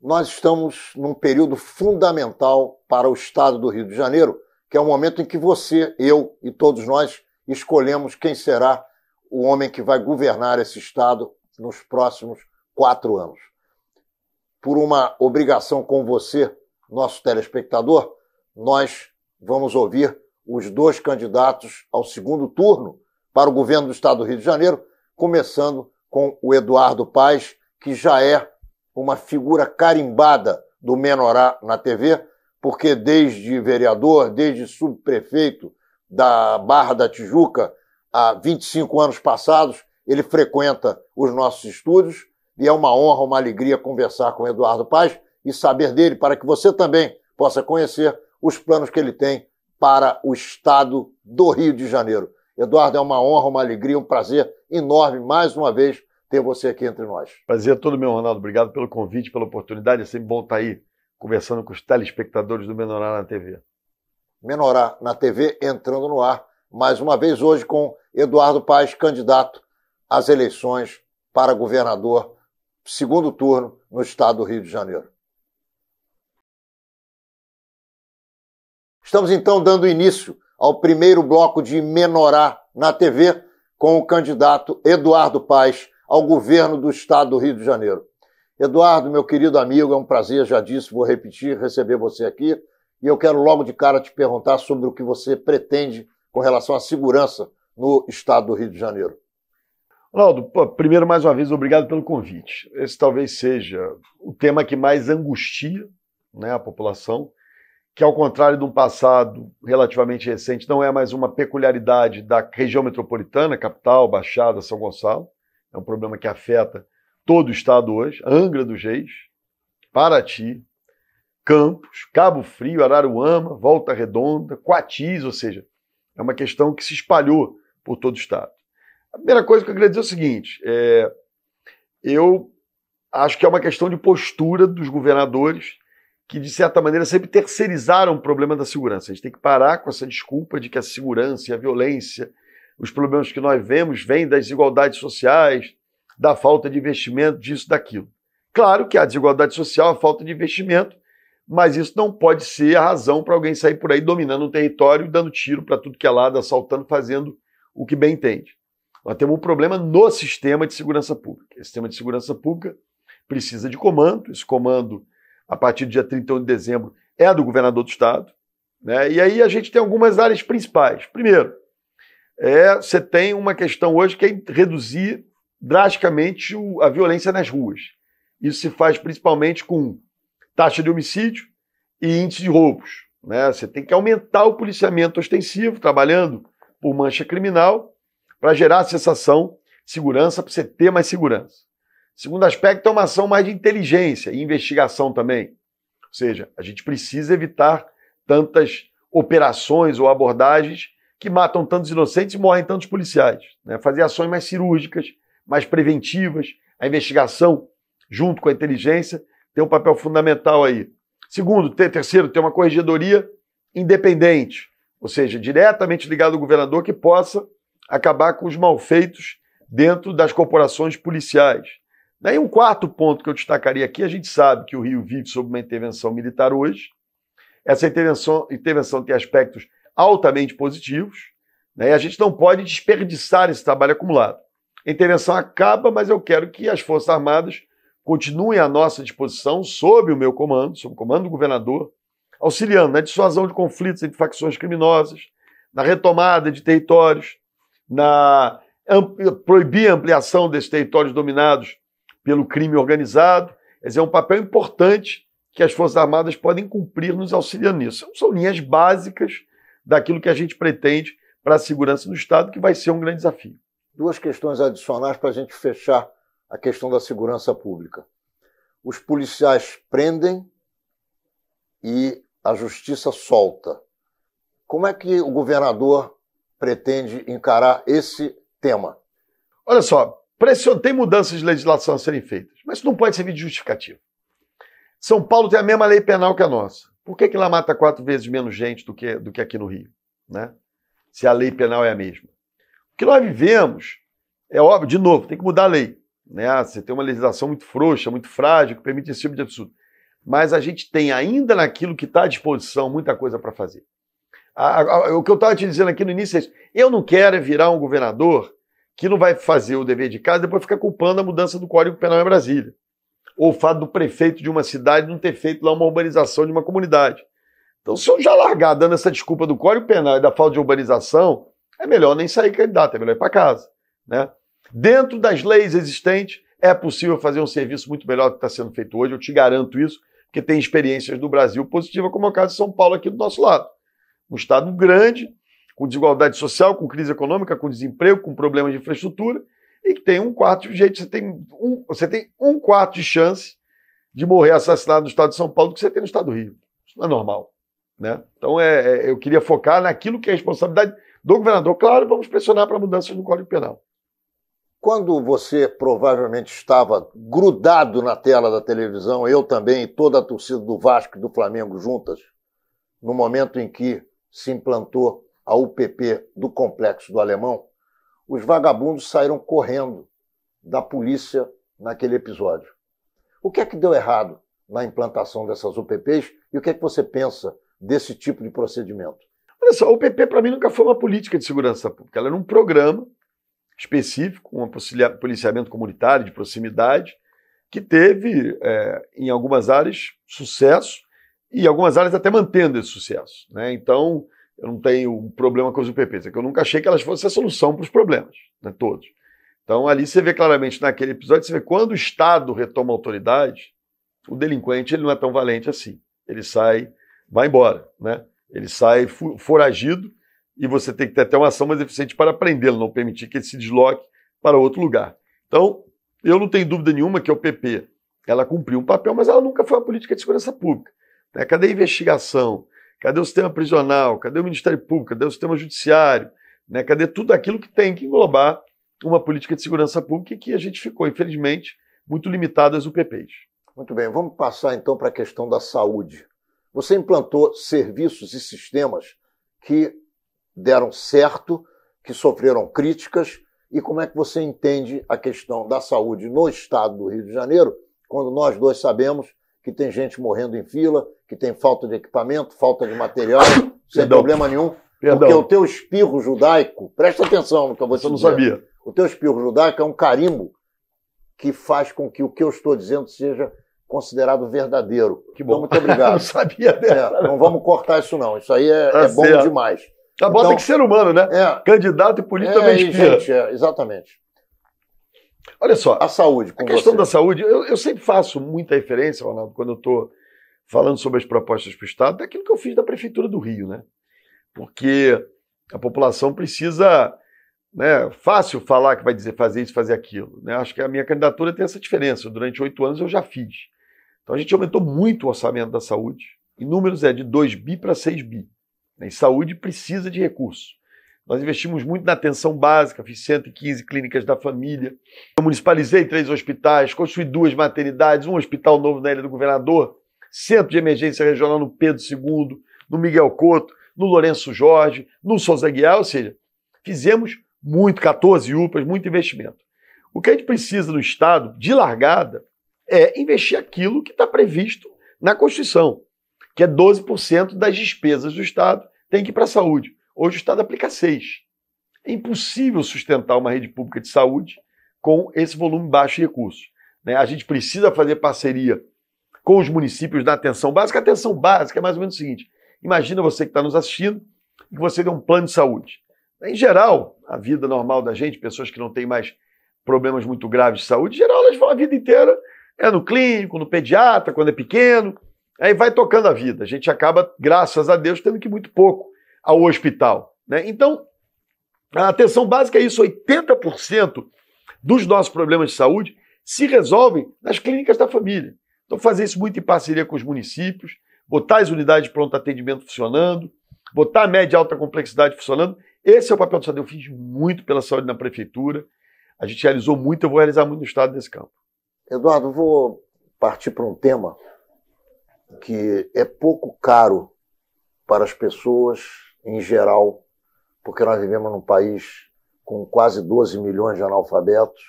nós estamos num período fundamental para o Estado do Rio de Janeiro, que é o momento em que você, eu e todos nós escolhemos quem será o homem que vai governar esse Estado nos próximos quatro anos. Por uma obrigação com você, nosso telespectador, nós vamos ouvir os dois candidatos ao segundo turno para o governo do Estado do Rio de Janeiro, começando com o Eduardo Paes, que já é uma figura carimbada do Menorá na TV, porque desde vereador, desde subprefeito da Barra da Tijuca, há 25 anos passados, ele frequenta os nossos estúdios e é uma honra, uma alegria conversar com o Eduardo Paz e saber dele para que você também possa conhecer os planos que ele tem para o estado do Rio de Janeiro. Eduardo, é uma honra, uma alegria, um prazer enorme mais uma vez ter você aqui entre nós. Prazer todo meu, Ronaldo. Obrigado pelo convite, pela oportunidade. É sempre bom estar aí conversando com os telespectadores do Menorá na TV. Menorá na TV entrando no ar, mais uma vez hoje com Eduardo Paes, candidato às eleições para governador, segundo turno, no estado do Rio de Janeiro. Estamos então dando início ao primeiro bloco de Menorá na TV com o candidato Eduardo Paes ao governo do estado do Rio de Janeiro. Eduardo, meu querido amigo, é um prazer, já disse, vou repetir, receber você aqui. E eu quero logo de cara te perguntar sobre o que você pretende com relação à segurança no estado do Rio de Janeiro. Ronaldo, primeiro, mais uma vez, obrigado pelo convite. Esse talvez seja o tema que mais angustia né, a população, que, ao contrário de um passado relativamente recente, não é mais uma peculiaridade da região metropolitana, capital, Baixada, São Gonçalo, é um problema que afeta todo o estado hoje, Angra dos Reis, Paraty, Campos, Cabo Frio, Araruama, Volta Redonda, Coatis, ou seja, é uma questão que se espalhou por todo o estado. A primeira coisa que eu queria dizer é o seguinte, é, eu acho que é uma questão de postura dos governadores que, de certa maneira, sempre terceirizaram o problema da segurança. A gente tem que parar com essa desculpa de que a segurança e a violência os problemas que nós vemos vêm das desigualdades sociais, da falta de investimento, disso, daquilo. Claro que a desigualdade social, a falta de investimento, mas isso não pode ser a razão para alguém sair por aí dominando um território, dando tiro para tudo que é lado, assaltando, fazendo o que bem entende. Nós temos um problema no sistema de segurança pública. Esse sistema de segurança pública precisa de comando. Esse comando, a partir do dia 31 de dezembro, é do governador do Estado. Né? E aí a gente tem algumas áreas principais. Primeiro, é, você tem uma questão hoje que é reduzir drasticamente o, a violência nas ruas. Isso se faz principalmente com taxa de homicídio e índice de roubos. Né? Você tem que aumentar o policiamento ostensivo, trabalhando por mancha criminal, para gerar a sensação de segurança, para você ter mais segurança. Segundo aspecto é uma ação mais de inteligência e investigação também. Ou seja, a gente precisa evitar tantas operações ou abordagens que matam tantos inocentes e morrem tantos policiais. Né? Fazer ações mais cirúrgicas, mais preventivas, a investigação junto com a inteligência tem um papel fundamental aí. Segundo, ter, terceiro, ter uma corregedoria independente, ou seja, diretamente ligada ao governador que possa acabar com os malfeitos dentro das corporações policiais. Daí um quarto ponto que eu destacaria aqui, a gente sabe que o Rio vive sob uma intervenção militar hoje. Essa intervenção, intervenção tem aspectos altamente positivos, né? e a gente não pode desperdiçar esse trabalho acumulado. A intervenção acaba, mas eu quero que as Forças Armadas continuem à nossa disposição, sob o meu comando, sob o comando do governador, auxiliando na dissuasão de conflitos entre facções criminosas, na retomada de territórios, na ampli... proibir a ampliação desses territórios dominados pelo crime organizado. Quer dizer, é um papel importante que as Forças Armadas podem cumprir nos auxiliando nisso. São linhas básicas daquilo que a gente pretende para a segurança do Estado, que vai ser um grande desafio. Duas questões adicionais para a gente fechar a questão da segurança pública. Os policiais prendem e a justiça solta. Como é que o governador pretende encarar esse tema? Olha só, tem mudanças de legislação a serem feitas, mas isso não pode servir de justificativo. São Paulo tem a mesma lei penal que a nossa. Por que, que lá mata quatro vezes menos gente do que, do que aqui no Rio? Né? Se a lei penal é a mesma. O que nós vivemos, é óbvio, de novo, tem que mudar a lei. Né? Ah, você tem uma legislação muito frouxa, muito frágil, que permite esse tipo de absurdo. Mas a gente tem ainda naquilo que está à disposição muita coisa para fazer. A, a, o que eu estava te dizendo aqui no início é isso. Eu não quero é virar um governador que não vai fazer o dever de casa e depois ficar culpando a mudança do Código Penal em Brasília ou o fato do prefeito de uma cidade não ter feito lá uma urbanização de uma comunidade. Então, se eu já largar dando essa desculpa do Código Penal e da falta de urbanização, é melhor nem sair candidato, é melhor ir para casa. Né? Dentro das leis existentes, é possível fazer um serviço muito melhor do que está sendo feito hoje, eu te garanto isso, porque tem experiências do Brasil positivas, como é o caso de São Paulo aqui do nosso lado. Um estado grande, com desigualdade social, com crise econômica, com desemprego, com problemas de infraestrutura, e que tem um quarto de jeito, você tem um, você tem um quarto de chance de morrer assassinado no estado de São Paulo do que você tem no estado do Rio. Isso não é normal. Né? Então é, é eu queria focar naquilo que é responsabilidade do governador. Claro, vamos pressionar para mudanças no Código Penal. Quando você provavelmente estava grudado na tela da televisão, eu também e toda a torcida do Vasco e do Flamengo juntas, no momento em que se implantou a UPP do Complexo do Alemão, os vagabundos saíram correndo da polícia naquele episódio. O que é que deu errado na implantação dessas UPPs e o que é que você pensa desse tipo de procedimento? Olha só, a UPP para mim nunca foi uma política de segurança pública, ela era um programa específico, um policiamento comunitário de proximidade, que teve, é, em algumas áreas, sucesso e algumas áreas até mantendo esse sucesso. Né? Então, eu não tenho um problema com os UPPs, é que eu nunca achei que elas fossem a solução para os problemas, né, todos. Então ali você vê claramente naquele episódio, você vê quando o Estado retoma a autoridade, o delinquente ele não é tão valente assim. Ele sai, vai embora, né? Ele sai foragido e você tem que ter até uma ação mais eficiente para prendê-lo, não permitir que ele se desloque para outro lugar. Então, eu não tenho dúvida nenhuma que o PP ela cumpriu um papel, mas ela nunca foi uma política de segurança pública. Né? Cadê a investigação? Cadê o sistema prisional? Cadê o Ministério Público? Cadê o sistema judiciário? Né? Cadê tudo aquilo que tem que englobar uma política de segurança pública que a gente ficou, infelizmente, muito limitado às UPPs. Muito bem, vamos passar então para a questão da saúde. Você implantou serviços e sistemas que deram certo, que sofreram críticas, e como é que você entende a questão da saúde no estado do Rio de Janeiro, quando nós dois sabemos que tem gente morrendo em fila, que tem falta de equipamento, falta de material, sem problema nenhum. Perdão. Porque o teu espirro judaico, presta atenção no que eu vou te eu não sabia. O teu espirro judaico é um carimbo que faz com que o que eu estou dizendo seja considerado verdadeiro. Que bom. Então, muito obrigado. não sabia é, dessa. É, não vamos cortar isso, não. Isso aí é, tá é bom demais. Tá bom, então, tem que ser humano, né? É, Candidato e político é, também espirra. Gente, é, exatamente. Olha só. A saúde. a questão você. da saúde, eu, eu, sempre faço muita referência, Ronaldo, quando eu estou falando sobre as propostas para o Estado, daquilo que eu fiz da Prefeitura do Rio, né? Porque a população precisa. Né, fácil falar que vai dizer fazer isso, fazer aquilo. Né? Acho que a minha candidatura tem essa diferença. Durante oito anos eu já fiz. Então a gente aumentou muito o orçamento da saúde. Em números é de 2 bi para 6 bi. Né? E saúde precisa de recurso. Nós investimos muito na atenção básica, fiz 115 clínicas da família. Eu municipalizei três hospitais, construí duas maternidades, um hospital novo na Ilha do Governador, centro de emergência regional no Pedro II, no Miguel Couto, no Lourenço Jorge, no Souza Guiar, ou seja, fizemos muito, 14 UPAs, muito investimento. O que a gente precisa no Estado, de largada, é investir aquilo que está previsto na Constituição, que é 12% das despesas do Estado tem que ir para a saúde. Hoje o Estado aplica 6. É impossível sustentar uma rede pública de saúde com esse volume baixo de recursos. Né? A gente precisa fazer parceria com os municípios na atenção básica. A atenção básica é mais ou menos o seguinte: imagina você que está nos assistindo e que você tem um plano de saúde. Em geral, a vida normal da gente, pessoas que não têm mais problemas muito graves de saúde, em geral elas vão a vida inteira é no clínico, no pediatra, quando é pequeno, aí vai tocando a vida. A gente acaba, graças a Deus, tendo que muito pouco ao hospital. Né? Então, a atenção básica é isso: 80% dos nossos problemas de saúde se resolvem nas clínicas da família. Então, fazer isso muito em parceria com os municípios, botar as unidades de pronto atendimento funcionando, botar a média e alta complexidade funcionando. Esse é o papel do Estado. Eu fiz muito pela saúde na prefeitura. A gente realizou muito, eu vou realizar muito no Estado nesse campo. Eduardo, vou partir para um tema que é pouco caro para as pessoas em geral, porque nós vivemos num país com quase 12 milhões de analfabetos,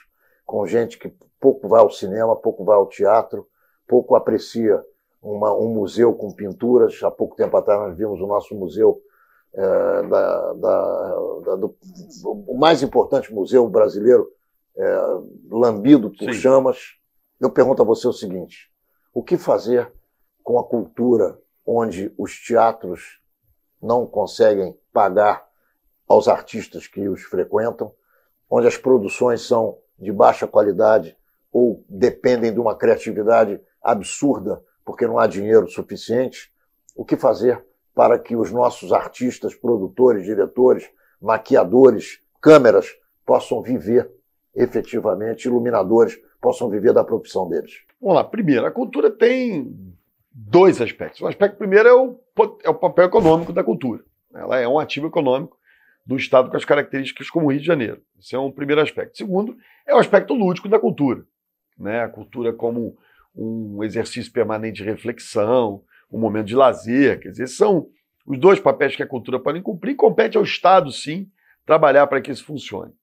com gente que pouco vai ao cinema, pouco vai ao teatro, pouco aprecia uma, um museu com pinturas. Há pouco tempo atrás nós vimos o nosso museu, é, da, da, da, do, o mais importante museu brasileiro, é, lambido por Sim. chamas. Eu pergunto a você o seguinte: o que fazer com a cultura onde os teatros não conseguem pagar aos artistas que os frequentam, onde as produções são de baixa qualidade ou dependem de uma criatividade absurda, porque não há dinheiro suficiente. O que fazer para que os nossos artistas, produtores, diretores, maquiadores, câmeras possam viver efetivamente, iluminadores possam viver da profissão deles? Vamos lá. Primeiro, a cultura tem dois aspectos. O aspecto primeiro é o é o papel econômico da cultura. Ela é um ativo econômico do Estado com as características como o Rio de Janeiro. Esse é um primeiro aspecto. Segundo, é o aspecto lúdico da cultura. Né? A cultura como um exercício permanente de reflexão, um momento de lazer. Quer dizer, são os dois papéis que a cultura pode cumprir. Compete ao Estado, sim, trabalhar para que isso funcione.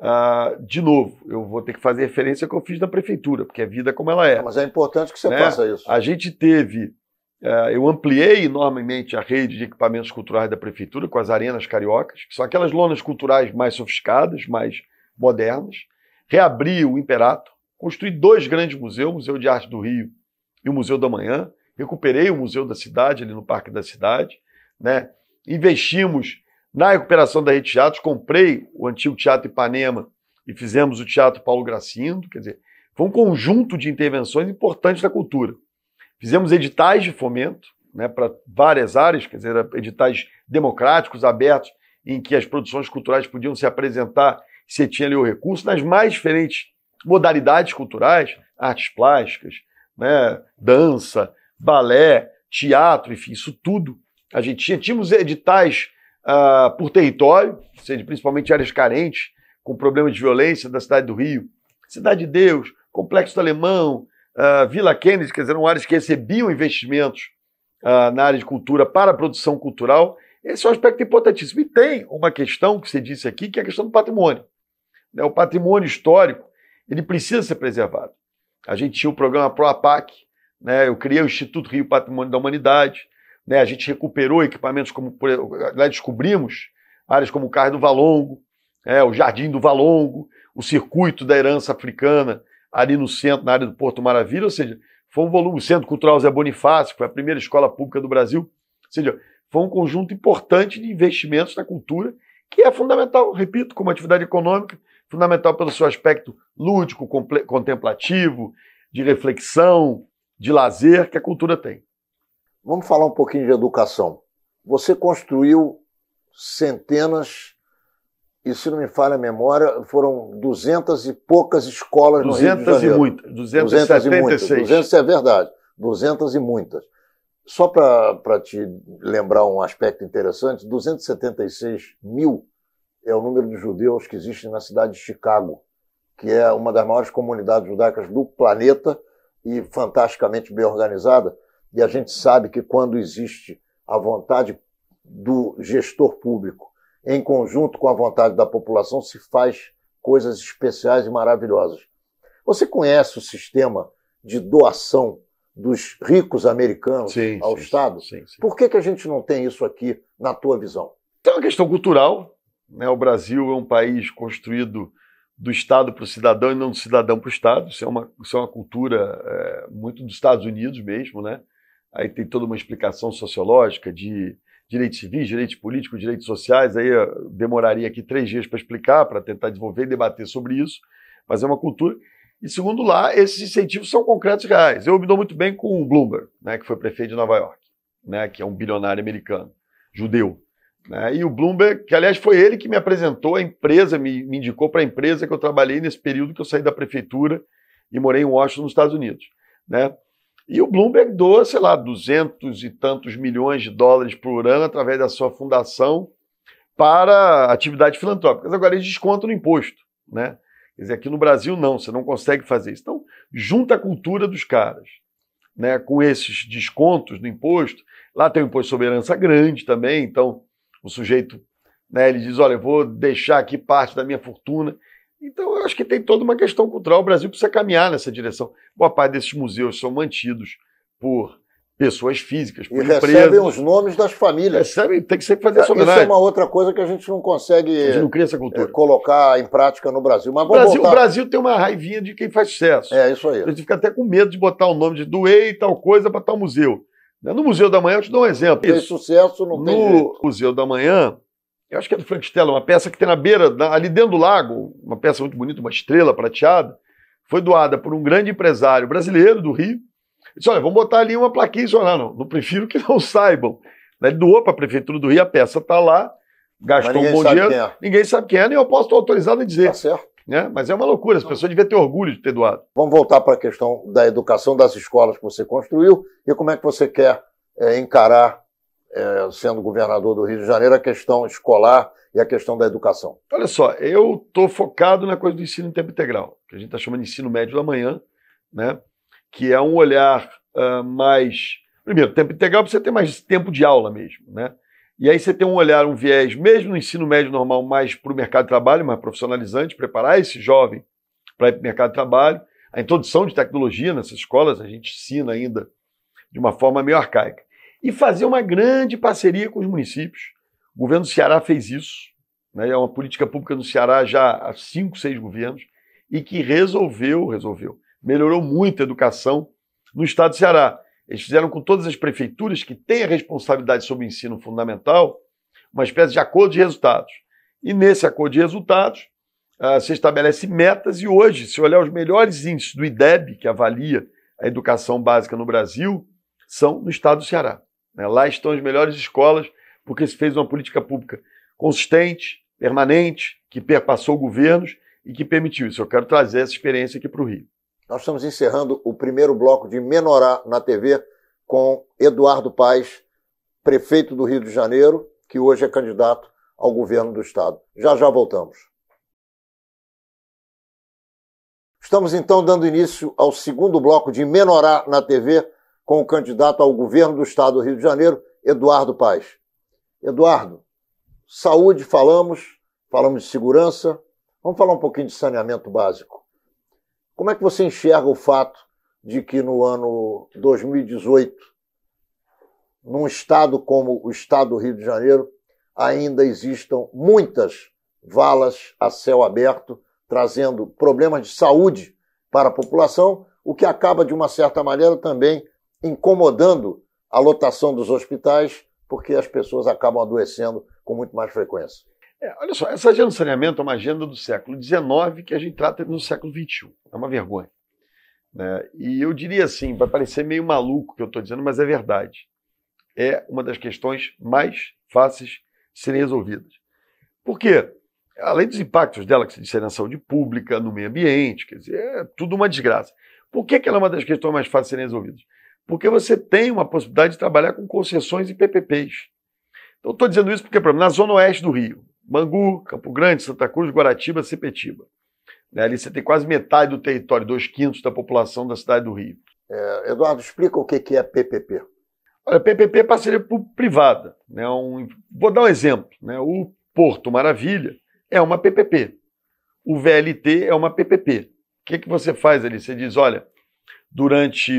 Ah, de novo, eu vou ter que fazer referência que eu fiz na prefeitura, porque a é vida como ela é. Mas é importante que você né? faça isso. A gente teve é, eu ampliei enormemente a rede de equipamentos culturais da prefeitura com as arenas cariocas, que são aquelas lonas culturais mais sofisticadas, mais modernas. Reabri o Imperato, construí dois grandes museus, o Museu de Arte do Rio e o Museu da Manhã. Recuperei o Museu da Cidade, ali no Parque da Cidade. Né? Investimos na recuperação da rede de teatros, comprei o antigo Teatro Ipanema e fizemos o Teatro Paulo Gracindo. Quer dizer, foi um conjunto de intervenções importantes da cultura. Fizemos editais de fomento né, para várias áreas, quer dizer, editais democráticos, abertos, em que as produções culturais podiam se apresentar se tinha ali o recurso, nas mais diferentes modalidades culturais, artes plásticas, né, dança, balé, teatro, enfim, isso tudo. A gente tinha, tínhamos editais uh, por território, seja, principalmente áreas carentes, com problemas de violência da cidade do Rio, Cidade de Deus, Complexo do Alemão, ah, Vila Kennedy, quer dizer, eram áreas que recebiam investimentos uh, na área de cultura para a produção cultural. Esse é um aspecto importantíssimo. E tem uma questão que você disse aqui, que é a questão do patrimônio. Né? O patrimônio histórico, ele precisa ser preservado. A gente tinha o programa ProAPAC, né? eu criei o Instituto Rio Patrimônio da Humanidade, né? a gente recuperou equipamentos como... Lá descobrimos áreas como o Carro do Valongo, é, o Jardim do Valongo, o Circuito da Herança Africana, ali no centro, na área do Porto Maravilha, ou seja, foi um volume, o Centro Cultural Zé Bonifácio, que foi a primeira escola pública do Brasil, ou seja, foi um conjunto importante de investimentos na cultura, que é fundamental, repito, como atividade econômica, fundamental pelo seu aspecto lúdico, contemplativo, de reflexão, de lazer que a cultura tem. Vamos falar um pouquinho de educação. Você construiu centenas e se não me falha a memória, foram duzentas e poucas escolas 200 no Rio de Janeiro. e muitas. e 200 200 é verdade. duzentas e muitas. Só para te lembrar um aspecto interessante, 276 mil é o número de judeus que existem na cidade de Chicago, que é uma das maiores comunidades judaicas do planeta e fantasticamente bem organizada. E a gente sabe que quando existe a vontade do gestor público em conjunto com a vontade da população, se faz coisas especiais e maravilhosas. Você conhece o sistema de doação dos ricos americanos sim, ao sim, Estado? Sim, Por que, que a gente não tem isso aqui, na tua visão? Tem uma questão cultural. Né? O Brasil é um país construído do Estado para o cidadão e não do cidadão para o Estado. Isso é uma, isso é uma cultura é, muito dos Estados Unidos mesmo, né? Aí tem toda uma explicação sociológica de direitos civis, direitos políticos, direitos sociais, aí demoraria aqui três dias para explicar, para tentar desenvolver e debater sobre isso, mas é uma cultura. E segundo lá, esses incentivos são concretos e reais. Eu me dou muito bem com o Bloomberg, né, que foi prefeito de Nova York, né, que é um bilionário americano, judeu. Né, e o Bloomberg, que aliás foi ele que me apresentou a empresa, me, me indicou para a empresa que eu trabalhei nesse período que eu saí da prefeitura e morei em Washington, nos Estados Unidos. Né? E o Bloomberg doa, sei lá, duzentos e tantos milhões de dólares por ano através da sua fundação para atividades filantrópicas. Agora eles descontam no imposto, né? Quer dizer, aqui no Brasil não, você não consegue fazer isso. Então, junta a cultura dos caras, né? Com esses descontos do imposto. Lá tem o imposto de soberança grande também, então o sujeito, né, ele diz, olha, eu vou deixar aqui parte da minha fortuna então, eu acho que tem toda uma questão cultural. O Brasil precisa caminhar nessa direção. Boa parte desses museus são mantidos por pessoas físicas, por e empresas. recebem os nomes das famílias. Recebem, tem que sempre fazer é, essa homenagem. Isso é uma outra coisa que a gente não consegue gente não cultura. É, colocar em prática no Brasil. Mas o, Brasil o Brasil tem uma raivinha de quem faz sucesso. É, isso aí. A gente fica até com medo de botar o nome de doei tal coisa para tal museu. No Museu da Manhã, eu te dou um exemplo. Tem sucesso, não tem No jeito. Museu da Manhã, eu acho que é do Frank Stella, uma peça que tem na beira, ali dentro do lago, uma peça muito bonita, uma estrela prateada, foi doada por um grande empresário brasileiro do Rio. Ele disse: olha, vamos botar ali uma plaquinha e não, não, não prefiro que não saibam. Ele doou para a Prefeitura do Rio, a peça está lá, gastou um bom dinheiro, é. ninguém sabe quem é, nem eu posso estar autorizado a dizer. Tá certo. Né? Mas é uma loucura, as tá. pessoas deviam ter orgulho de ter doado. Vamos voltar para a questão da educação das escolas que você construiu e como é que você quer é, encarar é, sendo governador do Rio de Janeiro, a questão escolar e a questão da educação? Olha só, eu estou focado na coisa do ensino em tempo integral, que a gente está chamando de ensino médio da manhã, né? que é um olhar uh, mais. Primeiro, tempo integral para você ter mais tempo de aula mesmo. Né? E aí você tem um olhar, um viés, mesmo no ensino médio normal, mais para o mercado de trabalho, mais profissionalizante, preparar esse jovem para ir para o mercado de trabalho. A introdução de tecnologia nessas escolas, a gente ensina ainda de uma forma meio arcaica e fazer uma grande parceria com os municípios. O governo do Ceará fez isso, né? é uma política pública no Ceará já há cinco, seis governos, e que resolveu, resolveu, melhorou muito a educação no estado do Ceará. Eles fizeram com todas as prefeituras que têm a responsabilidade sobre o ensino fundamental uma espécie de acordo de resultados. E nesse acordo de resultados, ah, se estabelece metas e hoje, se olhar os melhores índices do IDEB, que avalia a educação básica no Brasil, são no estado do Ceará. Né? Lá estão as melhores escolas, porque se fez uma política pública consistente, permanente, que perpassou governos e que permitiu isso. Eu quero trazer essa experiência aqui para o Rio. Nós estamos encerrando o primeiro bloco de Menorá na TV com Eduardo Paes, prefeito do Rio de Janeiro, que hoje é candidato ao governo do Estado. Já já voltamos. Estamos então dando início ao segundo bloco de Menorá na TV com o candidato ao governo do Estado do Rio de Janeiro, Eduardo Paes. Eduardo, saúde falamos, falamos de segurança, vamos falar um pouquinho de saneamento básico. Como é que você enxerga o fato de que no ano 2018, num estado como o estado do Rio de Janeiro, ainda existam muitas valas a céu aberto, trazendo problemas de saúde para a população, o que acaba, de uma certa maneira, também incomodando a lotação dos hospitais, porque as pessoas acabam adoecendo com muito mais frequência. É, olha só, essa agenda do saneamento é uma agenda do século XIX que a gente trata no século XXI. É uma vergonha. Né? E eu diria assim, vai parecer meio maluco o que eu estou dizendo, mas é verdade. É uma das questões mais fáceis de serem resolvidas. Por quê? Além dos impactos dela, que se disser na saúde pública, no meio ambiente, quer dizer, é tudo uma desgraça. Por que, que ela é uma das questões mais fáceis de serem resolvidas? porque você tem uma possibilidade de trabalhar com concessões e PPPs. Então, estou dizendo isso porque, por exemplo, na zona oeste do Rio, Bangu, Campo Grande, Santa Cruz, Guaratiba, Sepetiba. Né? Ali você tem quase metade do território, dois quintos da população da cidade do Rio. É, Eduardo, explica o que é PPP. Olha, PPP é parceria privada. Né? É um, vou dar um exemplo. Né? O Porto Maravilha é uma PPP. O VLT é uma PPP. O que, que você faz ali? Você diz, olha, durante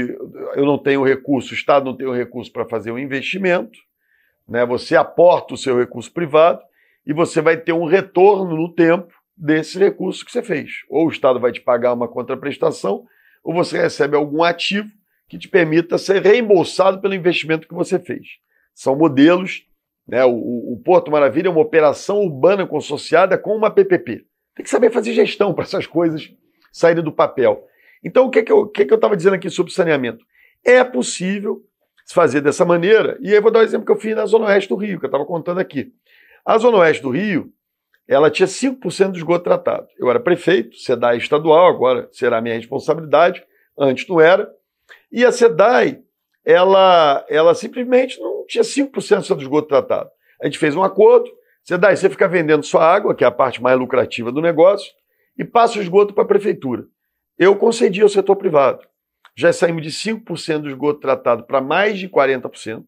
eu não tenho recurso, o Estado não tem o recurso para fazer um investimento, né? Você aporta o seu recurso privado e você vai ter um retorno no tempo desse recurso que você fez. Ou o Estado vai te pagar uma contraprestação, ou você recebe algum ativo que te permita ser reembolsado pelo investimento que você fez. São modelos, né? O, o Porto Maravilha é uma operação urbana consorciada com uma PPP. Tem que saber fazer gestão para essas coisas saírem do papel. Então, o que, é que eu estava que é que dizendo aqui sobre saneamento? É possível se fazer dessa maneira, e aí vou dar o um exemplo que eu fiz na Zona Oeste do Rio, que eu estava contando aqui. A Zona Oeste do Rio, ela tinha 5% do esgoto tratado. Eu era prefeito, SEDAI estadual, agora será minha responsabilidade, antes não era. E a SEDAI, ela, ela simplesmente não tinha 5% só do esgoto tratado. A gente fez um acordo, SEDAI, você fica vendendo sua água, que é a parte mais lucrativa do negócio, e passa o esgoto para a prefeitura eu concedi ao setor privado. Já saímos de 5% do esgoto tratado para mais de 40%.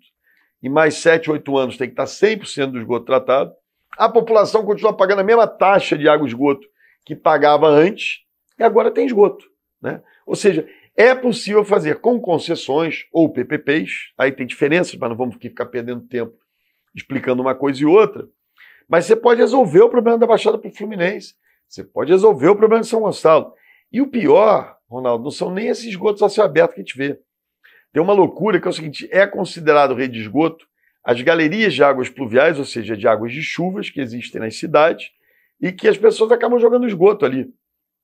Em mais 7, 8 anos tem que estar 100% do esgoto tratado. A população continua pagando a mesma taxa de água e esgoto que pagava antes e agora tem esgoto. Né? Ou seja, é possível fazer com concessões ou PPPs, aí tem diferenças, mas não vamos ficar perdendo tempo explicando uma coisa e outra. Mas você pode resolver o problema da Baixada para o Fluminense, você pode resolver o problema de São Gonçalo. E o pior, Ronaldo, não são nem esses esgotos a céu aberto que a gente vê. Tem uma loucura que é o seguinte: é considerado rede de esgoto as galerias de águas pluviais, ou seja, de águas de chuvas que existem nas cidades e que as pessoas acabam jogando esgoto ali.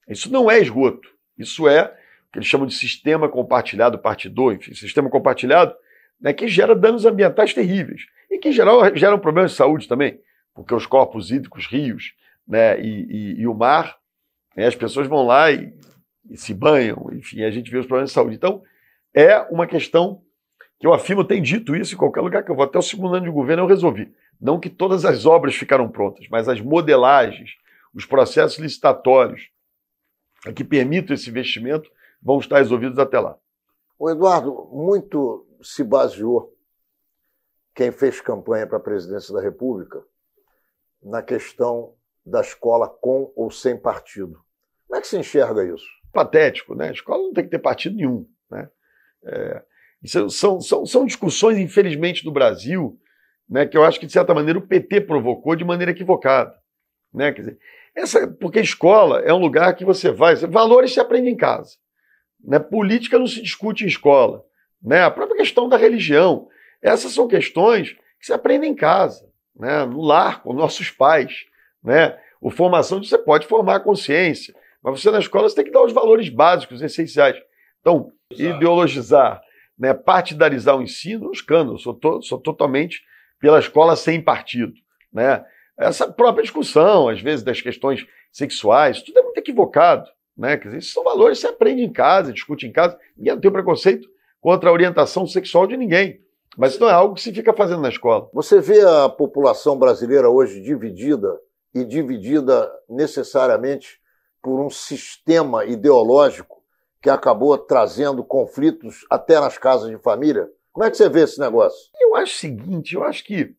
Isso não é esgoto. Isso é o que eles chamam de sistema compartilhado, parte 2, enfim, sistema compartilhado, né, que gera danos ambientais terríveis e que, em geral, geram problemas de saúde também, porque os corpos hídricos, rios né, e, e, e o mar né? As pessoas vão lá e, e se banham, enfim, a gente vê os problemas de saúde. Então, é uma questão que eu afirmo, tem dito isso em qualquer lugar que eu vou, até o segundo ano de governo eu resolvi. Não que todas as obras ficaram prontas, mas as modelagens, os processos licitatórios é que permitam esse investimento vão estar resolvidos até lá. O Eduardo, muito se baseou quem fez campanha para a presidência da República na questão da escola com ou sem partido. Como é que se enxerga isso? Patético, né? A escola não tem que ter partido nenhum, né? É, são, são, são discussões, infelizmente, do Brasil, né, que eu acho que, de certa maneira, o PT provocou de maneira equivocada. Né? Quer dizer, essa, porque escola é um lugar que você vai. Valores se aprende em casa. Né? Política não se discute em escola. Né? A própria questão da religião. Essas são questões que se aprendem em casa, né? no lar, com nossos pais. Né? O formação de você pode formar a consciência. Mas você na escola você tem que dar os valores básicos, essenciais. Então, Exato. ideologizar, né, partidarizar o ensino, é os canos. Sou, to, sou totalmente pela escola sem partido. Né? Essa própria discussão, às vezes, das questões sexuais, tudo é muito equivocado. Né? Quer dizer, esses são valores que você aprende em casa, discute em casa. Ninguém não tem preconceito contra a orientação sexual de ninguém. Mas isso não é algo que se fica fazendo na escola. Você vê a população brasileira hoje dividida, e dividida necessariamente por um sistema ideológico que acabou trazendo conflitos até nas casas de família? Como é que você vê esse negócio? Eu acho o seguinte, eu acho que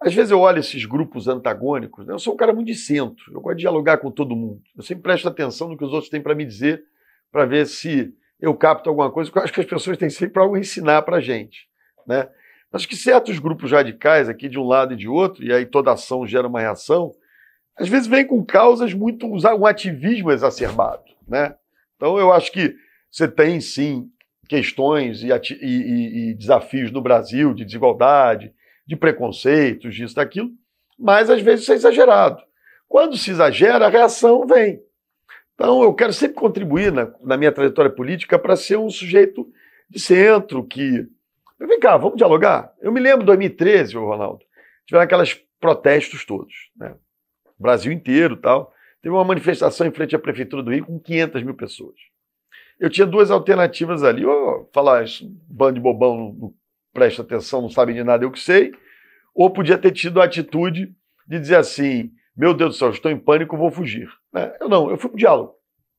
às vezes eu olho esses grupos antagônicos, né? eu sou um cara muito de centro, eu gosto de dialogar com todo mundo. Eu sempre presto atenção no que os outros têm para me dizer, para ver se eu capto alguma coisa, porque eu acho que as pessoas têm sempre algo a ensinar para a gente. Né? acho que certos grupos radicais aqui, de um lado e de outro, e aí toda ação gera uma reação, às vezes vem com causas muito um ativismo exacerbado, né? Então eu acho que você tem sim questões e, e, e desafios no Brasil de desigualdade, de preconceitos, disso daquilo, mas às vezes isso é exagerado. Quando se exagera, a reação vem. Então eu quero sempre contribuir na, na minha trajetória política para ser um sujeito de centro que Vem cá, vamos dialogar. Eu me lembro de 2013, Ronaldo. Tiveram aqueles protestos todos. Né? Brasil inteiro tal. Teve uma manifestação em frente à Prefeitura do Rio com 500 mil pessoas. Eu tinha duas alternativas ali. Ou falar, ah, bando de bobão, não, não presta atenção, não sabe de nada, eu que sei. Ou podia ter tido a atitude de dizer assim, meu Deus do céu, estou em pânico, vou fugir. Né? Eu não, eu fui para o diálogo.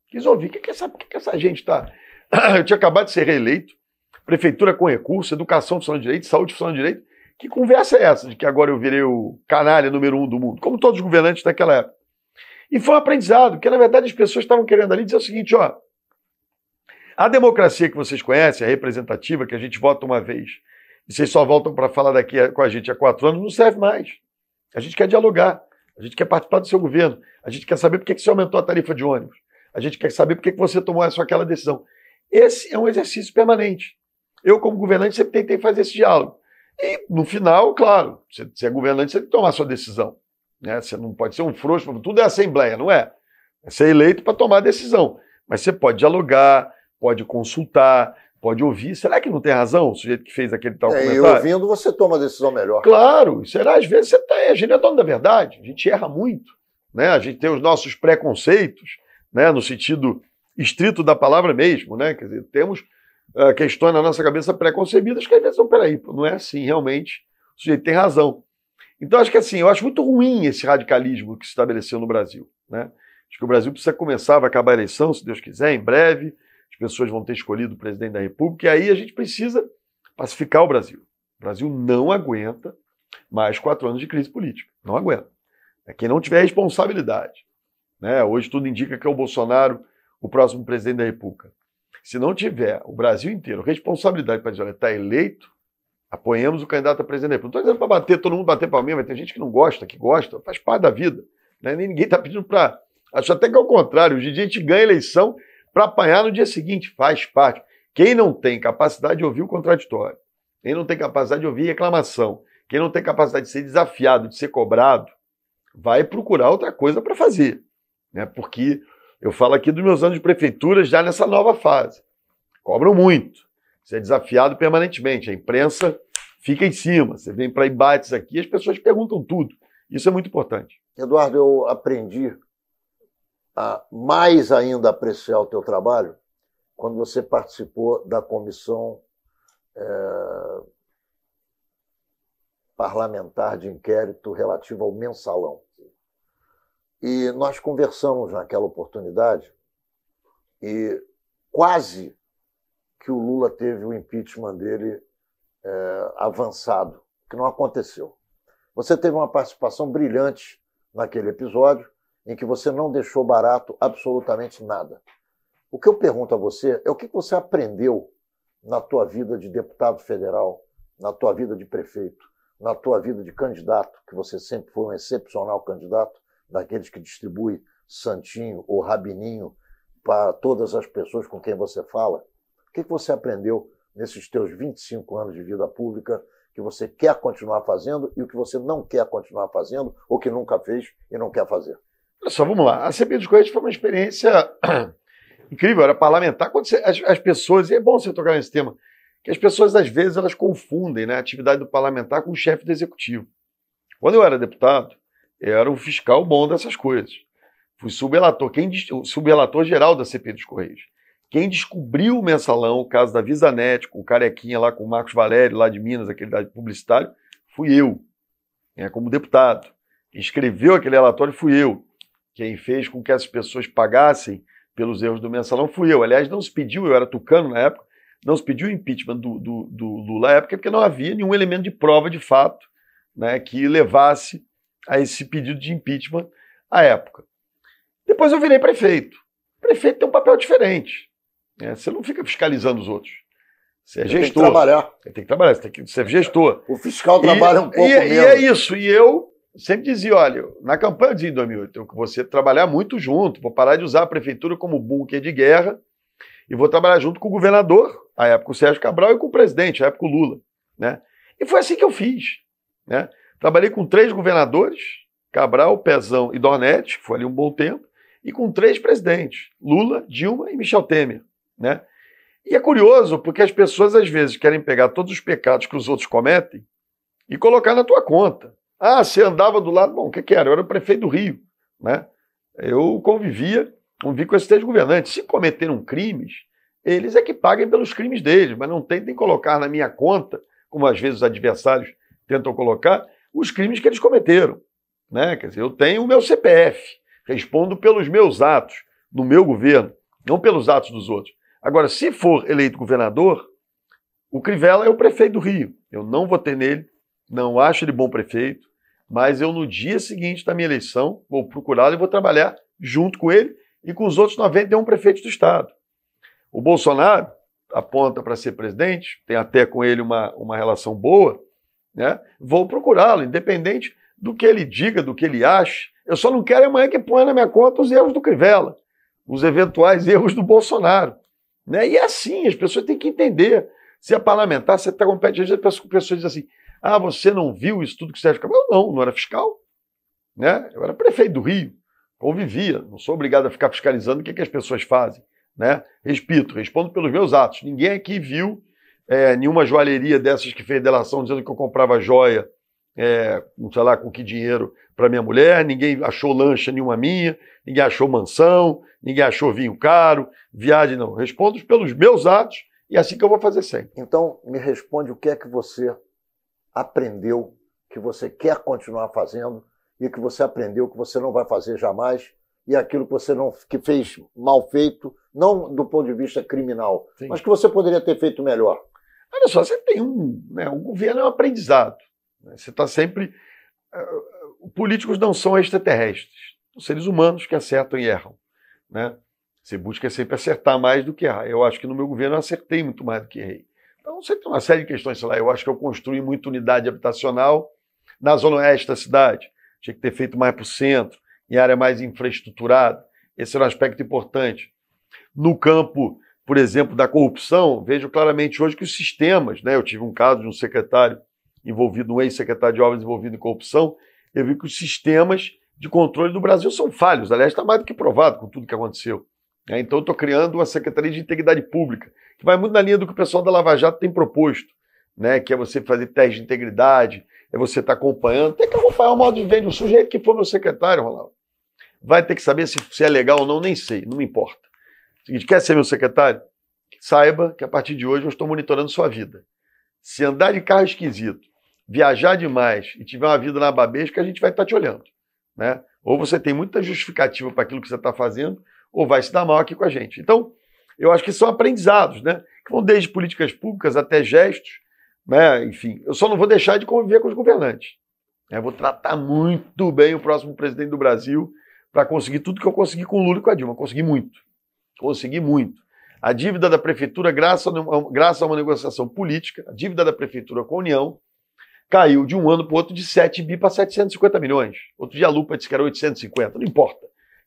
Quis ouvir, o que, que, essa, que, que essa gente está... Eu tinha acabado de ser reeleito, prefeitura com recurso, educação funcionando direito, saúde funcionando direito. Que conversa é essa de que agora eu virei o canalha número um do mundo? Como todos os governantes daquela época. E foi um aprendizado, porque na verdade as pessoas estavam querendo ali dizer o seguinte: ó, a democracia que vocês conhecem, a representativa, que a gente vota uma vez, e vocês só voltam para falar daqui com a gente há quatro anos, não serve mais. A gente quer dialogar, a gente quer participar do seu governo, a gente quer saber por que você aumentou a tarifa de ônibus, a gente quer saber por que você tomou essa ou aquela decisão. Esse é um exercício permanente. Eu, como governante, sempre tentei fazer esse diálogo. E, no final, claro, você, você é governante, você tem que tomar sua decisão. Né? Você não pode ser um frouxo, tudo é assembleia, não é? É ser eleito para tomar a decisão. Mas você pode dialogar, pode consultar, pode ouvir. Será que não tem razão o sujeito que fez aquele tal é, comentário? E ouvindo você toma a decisão melhor. Claro, será? Às vezes você tá, a gente é dono da verdade, a gente erra muito. Né? A gente tem os nossos preconceitos, né? no sentido estrito da palavra mesmo. Né? Quer dizer, temos uh, questões na nossa cabeça pré acho que às vezes, não, peraí, não é assim, realmente, o sujeito tem razão. Então, acho que assim, eu acho muito ruim esse radicalismo que se estabeleceu no Brasil. Né? Acho que o Brasil precisa começar, vai acabar a eleição, se Deus quiser, em breve, as pessoas vão ter escolhido o presidente da República, e aí a gente precisa pacificar o Brasil. O Brasil não aguenta mais quatro anos de crise política. Não aguenta. É quem não tiver responsabilidade. Né? Hoje tudo indica que é o Bolsonaro o próximo presidente da República. Se não tiver o Brasil inteiro responsabilidade para dizer, olha, está eleito, apoiamos o candidato a presidente. Não estou dizendo para bater, todo mundo bater para mim, mas tem gente que não gosta, que gosta, faz parte da vida. Né? Nem ninguém está pedindo para. Acho até que é o contrário. Hoje em dia a gente ganha a eleição para apanhar no dia seguinte, faz parte. Quem não tem capacidade de ouvir o contraditório, quem não tem capacidade de ouvir reclamação, quem não tem capacidade de ser desafiado, de ser cobrado, vai procurar outra coisa para fazer. Né? Porque eu falo aqui dos meus anos de prefeitura já nessa nova fase. Cobram muito. Você é desafiado permanentemente. A imprensa fica em cima. Você vem para embates aqui, as pessoas perguntam tudo. Isso é muito importante. Eduardo, eu aprendi a mais ainda apreciar o teu trabalho quando você participou da comissão é, parlamentar de inquérito relativo ao mensalão. E nós conversamos naquela oportunidade e quase que o Lula teve o impeachment dele é, avançado, que não aconteceu. Você teve uma participação brilhante naquele episódio, em que você não deixou barato absolutamente nada. O que eu pergunto a você é o que você aprendeu na tua vida de deputado federal, na tua vida de prefeito, na tua vida de candidato, que você sempre foi um excepcional candidato, daqueles que distribui santinho ou rabininho para todas as pessoas com quem você fala? O que você aprendeu nesses teus 25 anos de vida pública que você quer continuar fazendo e o que você não quer continuar fazendo ou que nunca fez e não quer fazer? Olha só, vamos lá. A CPI dos Correios foi uma experiência incrível, era parlamentar. Quando você, as, as, pessoas, e é bom você tocar nesse tema, que as pessoas às vezes elas confundem né, a atividade do parlamentar com o chefe do executivo. Quando eu era deputado, era o fiscal bom dessas coisas. Fui subrelator, quem, subrelator geral da CPI dos Correios. Quem descobriu o mensalão, o caso da Visanet, com o Carequinha lá, com o Marcos Valério, lá de Minas, aquele da publicitário, fui eu, né, como deputado. Quem escreveu aquele relatório fui eu. Quem fez com que as pessoas pagassem pelos erros do mensalão fui eu. Aliás, não se pediu, eu era tucano na época, não se pediu o impeachment do, do, do Lula na época, porque não havia nenhum elemento de prova de fato né, que levasse a esse pedido de impeachment à época. Depois eu virei prefeito. prefeito tem um papel diferente. Né? Você não fica fiscalizando os outros. Você é gestor. Tem que trabalhar. Você tem que trabalhar, você tem que ser é gestor. O fiscal trabalha e, um pouco e, é, mesmo. E é isso. E eu sempre dizia, olha, na campanha de 2008, eu você trabalhar muito junto, vou parar de usar a prefeitura como bunker de guerra e vou trabalhar junto com o governador, à época o Sérgio Cabral, e com o presidente, à época o Lula. Né? E foi assim que eu fiz. Né? Trabalhei com três governadores, Cabral, Pezão e Dornete, que foi ali um bom tempo, e com três presidentes, Lula, Dilma e Michel Temer, né? E é curioso, porque as pessoas às vezes querem pegar todos os pecados que os outros cometem e colocar na tua conta. Ah, você andava do lado, bom, o que que era? Eu era o prefeito do Rio, né? Eu convivia, convivi com esses três governantes. Se cometeram crimes, eles é que paguem pelos crimes deles, mas não tentem colocar na minha conta, como às vezes os adversários tentam colocar, os crimes que eles cometeram. Né? Quer dizer, eu tenho o meu CPF, respondo pelos meus atos no meu governo, não pelos atos dos outros. Agora, se for eleito governador, o Crivella é o prefeito do Rio. Eu não votei nele, não acho ele bom prefeito, mas eu no dia seguinte da minha eleição vou procurá-lo e vou trabalhar junto com ele e com os outros 91 prefeitos do estado. O Bolsonaro aponta para ser presidente, tem até com ele uma, uma relação boa, né? Vou procurá-lo, independente do que ele diga, do que ele ache. Eu só não quero é amanhã que ponha na minha conta os erros do Crivella, os eventuais erros do Bolsonaro. Né? E é assim, as pessoas têm que entender. Se é parlamentar, você está é competindo, as pessoas dizem assim, ah, você não viu isso tudo que o Sérgio Cabral? Não, não era fiscal. Né? Eu era prefeito do Rio, convivia, não sou obrigado a ficar fiscalizando o que, é que as pessoas fazem. Né? respondo pelos meus atos. Ninguém aqui viu é, nenhuma joalheria dessas que fez delação dizendo que eu comprava joia, é, não sei lá com que dinheiro, para minha mulher, ninguém achou lancha nenhuma minha, ninguém achou mansão, ninguém achou vinho caro, viagem não. Respondo pelos meus atos e é assim que eu vou fazer sempre. Então, me responde o que é que você aprendeu, que você quer continuar fazendo e que você aprendeu que você não vai fazer jamais e aquilo que você não que fez mal feito, não do ponto de vista criminal, Sim. mas que você poderia ter feito melhor. Olha só, você tem um. Né, o governo é um aprendizado. Né, você está sempre. Uh, políticos não são extraterrestres. São seres humanos que acertam e erram. Né? Você busca sempre acertar mais do que errar. Eu acho que no meu governo eu acertei muito mais do que errei. Então você tem uma série de questões, sei lá, eu acho que eu construí muita unidade habitacional na zona oeste da cidade. Tinha que ter feito mais para o centro, em área mais infraestruturada. Esse era um aspecto importante. No campo por exemplo, da corrupção, vejo claramente hoje que os sistemas, né? Eu tive um caso de um secretário envolvido, um ex-secretário de obras envolvido em corrupção, eu vi que os sistemas de controle do Brasil são falhos. Aliás, está mais do que provado com tudo que aconteceu. Né? Então, então, estou criando uma Secretaria de Integridade Pública, que vai muito na linha do que o pessoal da Lava Jato tem proposto, né? que é você fazer teste de integridade, é você estar tá acompanhando. Tem que acompanhar o modo de vender. O sujeito que for meu secretário, Ronaldo, vai ter que saber se, se é legal ou não, nem sei, não me importa. Seguinte, quer ser meu secretário? Saiba que a partir de hoje eu estou monitorando sua vida. Se andar de carro esquisito, viajar demais e tiver uma vida na babesca, a gente vai estar te olhando. Né? Ou você tem muita justificativa para aquilo que você está fazendo, ou vai se dar mal aqui com a gente. Então, eu acho que são aprendizados, né? que vão desde políticas públicas até gestos. Né? Enfim, eu só não vou deixar de conviver com os governantes. Né? Vou tratar muito bem o próximo presidente do Brasil para conseguir tudo que eu consegui com o Lula e com a Dilma. Consegui muito. Consegui muito. A dívida da prefeitura, graças a, uma negociação política, a dívida da prefeitura com a União caiu de um ano para o outro de 7 bi para 750 milhões. Outro dia a Lupa disse que era 850, não importa.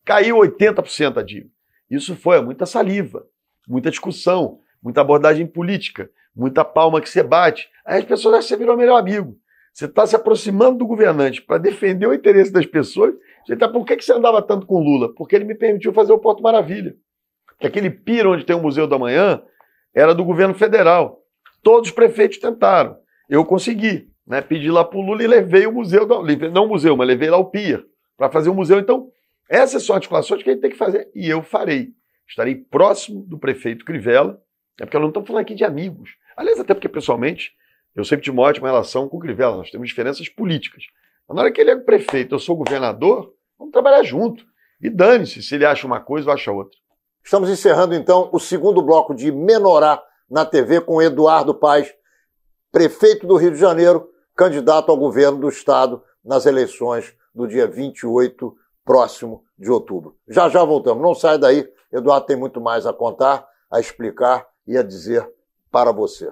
Caiu 80% a dívida. Isso foi muita saliva, muita discussão, muita abordagem política, muita palma que você bate. Aí as pessoas acham que você virou melhor amigo. Você está se aproximando do governante para defender o interesse das pessoas. Você tá, por que, que você andava tanto com Lula? Porque ele me permitiu fazer o Porto Maravilha. Que aquele pira onde tem o Museu da Manhã era do governo federal. Todos os prefeitos tentaram. Eu consegui. Né? Pedi lá para o Lula e levei o museu, não o museu, mas levei lá o PIA para fazer o museu. Então, essas são articulações que a gente tem que fazer e eu farei. Estarei próximo do prefeito Crivella, é porque nós não estamos falando aqui de amigos. Aliás, até porque pessoalmente eu sempre tive uma ótima relação com o Crivella, nós temos diferenças políticas. Mas na hora que ele é prefeito, eu sou governador, vamos trabalhar junto. E dane-se se ele acha uma coisa ou acha outra. Estamos encerrando então o segundo bloco de Menorá na TV com Eduardo Paz, prefeito do Rio de Janeiro, candidato ao governo do estado nas eleições do dia 28 próximo de outubro. Já já voltamos, não sai daí. Eduardo tem muito mais a contar, a explicar e a dizer para você.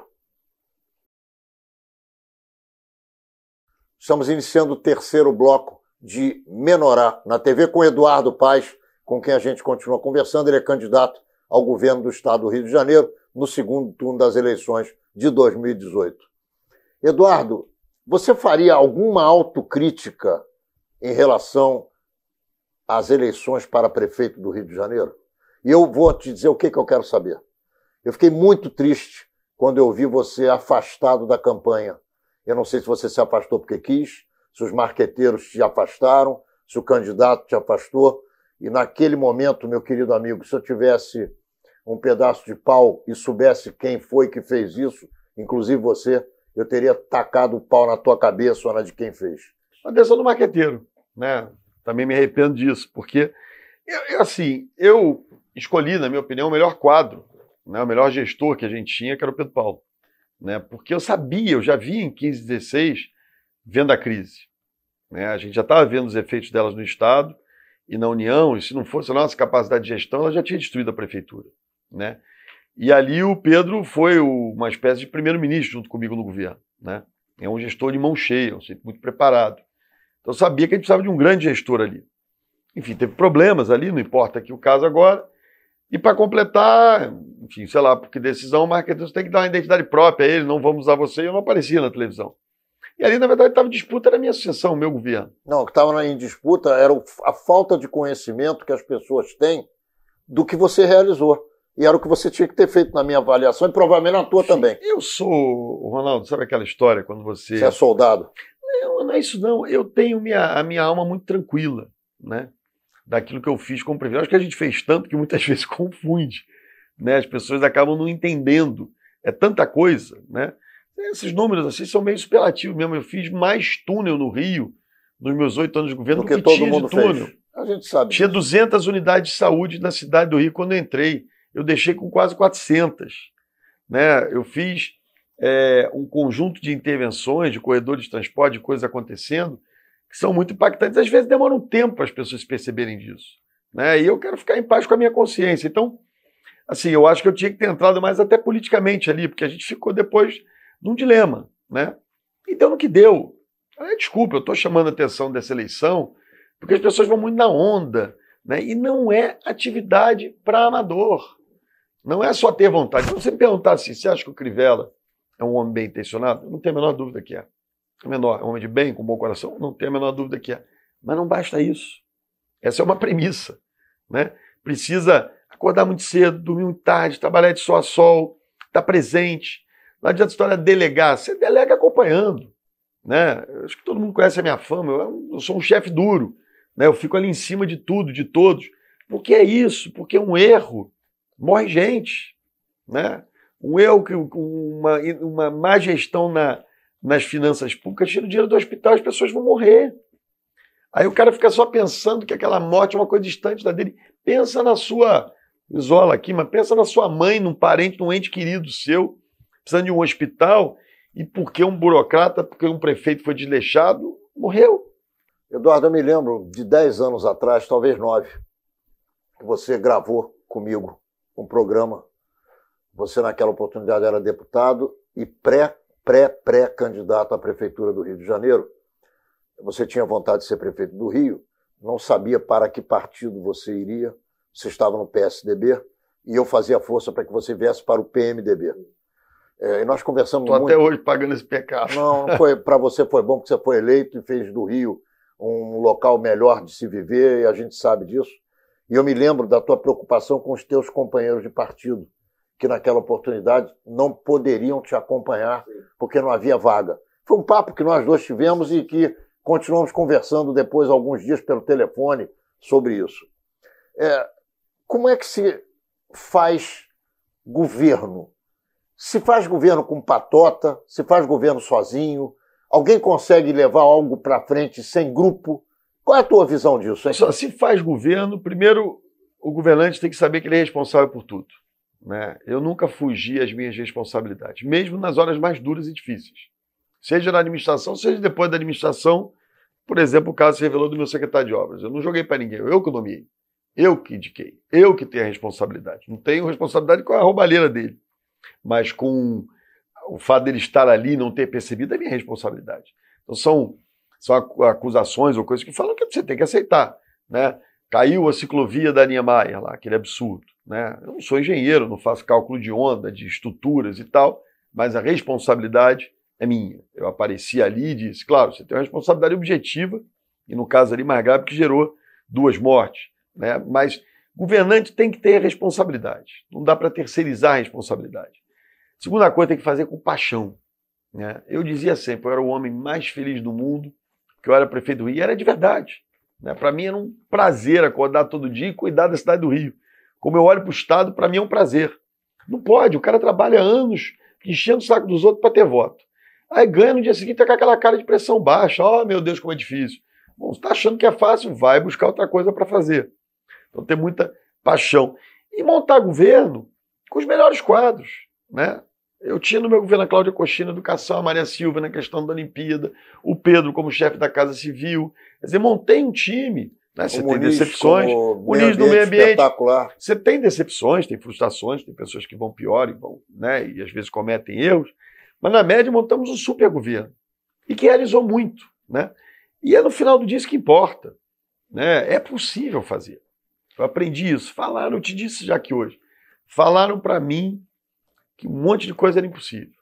Estamos iniciando o terceiro bloco de Menorá na TV com Eduardo Paz com quem a gente continua conversando. Ele é candidato ao governo do estado do Rio de Janeiro no segundo turno das eleições de 2018. Eduardo, você faria alguma autocrítica em relação às eleições para prefeito do Rio de Janeiro? E eu vou te dizer o que, que eu quero saber. Eu fiquei muito triste quando eu vi você afastado da campanha. Eu não sei se você se afastou porque quis, se os marqueteiros te afastaram, se o candidato te afastou, e naquele momento, meu querido amigo, se eu tivesse um pedaço de pau e soubesse quem foi que fez isso, inclusive você, eu teria tacado o pau na tua cabeça ou na de quem fez. A eu do maqueteiro, né? Também me arrependo disso, porque eu, assim, eu escolhi, na minha opinião, o melhor quadro, né? o melhor gestor que a gente tinha, que era o Pedro Paulo. Né? Porque eu sabia, eu já vi em 15, 16, vendo a crise. Né? A gente já estava vendo os efeitos delas no Estado, e na União, e se não fosse a nossa capacidade de gestão, ela já tinha destruído a prefeitura. Né? E ali o Pedro foi uma espécie de primeiro-ministro junto comigo no governo. Né? É um gestor de mão cheia, sempre muito preparado. Então eu sabia que a gente precisava de um grande gestor ali. Enfim, teve problemas ali, não importa aqui o caso agora. E para completar, enfim, sei lá, porque decisão, o marketing tem que dar uma identidade própria a ele, não vamos usar você, eu não aparecia na televisão. E ali, na verdade, estava em disputa era a minha ascensão o meu governo. Não, o que estava em disputa era a falta de conhecimento que as pessoas têm do que você realizou. E era o que você tinha que ter feito na minha avaliação e provavelmente na tua Sim, também. Eu sou, Ronaldo, sabe aquela história quando você. Você é soldado? Não, não é isso não. Eu tenho minha, a minha alma muito tranquila, né? Daquilo que eu fiz como privilégio. Acho que a gente fez tanto que muitas vezes confunde. Né? As pessoas acabam não entendendo. É tanta coisa, né? Esses números assim são meio superlativos mesmo. Eu fiz mais túnel no Rio nos meus oito anos de governo do que, que todo mundo túnel. Fez. A gente sabe. Tinha 200 unidades de saúde na cidade do Rio quando eu entrei. Eu deixei com quase 400. Né? Eu fiz é, um conjunto de intervenções, de corredores de transporte, de coisas acontecendo, que são muito impactantes. Às vezes demora um tempo para as pessoas perceberem disso. Né? E eu quero ficar em paz com a minha consciência. Então, assim, eu acho que eu tinha que ter entrado mais até politicamente ali, porque a gente ficou depois num dilema, né? E então, deu no que deu. Desculpa, eu estou chamando a atenção dessa eleição, porque as pessoas vão muito na onda, né? E não é atividade para amador. Não é só ter vontade. Se você me perguntar assim, você acha que o Crivella é um homem bem intencionado? Não tenho a menor dúvida que é. É menor, é um homem de bem, com um bom coração? Não tenho a menor dúvida que é. Mas não basta isso. Essa é uma premissa, né? Precisa acordar muito cedo, dormir muito tarde, trabalhar de sol a sol, estar tá presente, não adianta história delegar, você delega acompanhando. Né? Eu acho que todo mundo conhece a minha fama, eu, é eu sou um chefe duro, né? eu fico ali em cima de tudo, de todos. Porque é isso, porque um erro morre gente. Né? Um erro, que uma, uma má gestão na, nas finanças públicas tira o dinheiro do hospital, as pessoas vão morrer. Aí o cara fica só pensando que aquela morte é uma coisa distante da dele. Pensa na sua, isola aqui, mas pensa na sua mãe, num parente, num ente querido seu, precisando de um hospital, e porque um burocrata, porque um prefeito foi desleixado, morreu. Eduardo, eu me lembro de 10 anos atrás, talvez 9, que você gravou comigo um programa. Você, naquela oportunidade, era deputado e pré, pré, pré-candidato à Prefeitura do Rio de Janeiro. Você tinha vontade de ser prefeito do Rio, não sabia para que partido você iria, você estava no PSDB, e eu fazia força para que você viesse para o PMDB. É, nós conversamos Tô muito. até hoje pagando esse pecado. Não, foi para você foi bom porque você foi eleito e fez do Rio um local melhor de se viver e a gente sabe disso. E eu me lembro da tua preocupação com os teus companheiros de partido, que naquela oportunidade não poderiam te acompanhar porque não havia vaga. Foi um papo que nós dois tivemos e que continuamos conversando depois alguns dias pelo telefone sobre isso. É, como é que se faz governo se faz governo com patota, se faz governo sozinho, alguém consegue levar algo para frente sem grupo? Qual é a tua visão disso? Hein? se faz governo, primeiro o governante tem que saber que ele é responsável por tudo. Né? Eu nunca fugi às minhas responsabilidades, mesmo nas horas mais duras e difíceis. Seja na administração, seja depois da administração. Por exemplo, o caso se revelou do meu secretário de obras. Eu não joguei para ninguém, eu que nomeei. Eu que indiquei, eu que tenho a responsabilidade. Não tenho responsabilidade com a roubalheira dele mas com o fato dele estar ali e não ter percebido é minha responsabilidade. Então são, são acusações ou coisas que falam que você tem que aceitar, né? Caiu a ciclovia da Niemeyer lá, aquele absurdo, né? Eu não sou engenheiro, não faço cálculo de onda, de estruturas e tal, mas a responsabilidade é minha. Eu apareci ali e disse, claro, você tem uma responsabilidade objetiva, e no caso ali mais grave, que gerou duas mortes, né? Mas Governante tem que ter responsabilidade. Não dá para terceirizar a responsabilidade. Segunda coisa, tem que fazer com paixão. Né? Eu dizia sempre, eu era o homem mais feliz do mundo, que eu era prefeito do Rio, e era de verdade. Né? Para mim era um prazer acordar todo dia e cuidar da cidade do Rio. Como eu olho para o Estado, para mim é um prazer. Não pode, o cara trabalha anos enchendo o saco dos outros para ter voto. Aí ganha no dia seguinte tá com aquela cara de pressão baixa. Oh, meu Deus, como é difícil. Bom, você está achando que é fácil? Vai buscar outra coisa para fazer. Então tem muita paixão. E montar governo com os melhores quadros. Né? Eu tinha no meu governo a Cláudia Cochina, a educação, a Maria Silva na questão da Olimpíada, o Pedro como chefe da Casa Civil. Quer dizer, montei um time. Né? Você tem decepções. O NIS do meio ambiente. Você tem decepções, tem frustrações, tem pessoas que vão pior e, vão, né? e às vezes cometem erros. Mas na média montamos um super governo. E que realizou muito. Né? E é no final do dia isso que importa. Né? É possível fazer. Eu aprendi isso. Falaram, eu te disse já que hoje. Falaram para mim que um monte de coisa era impossível.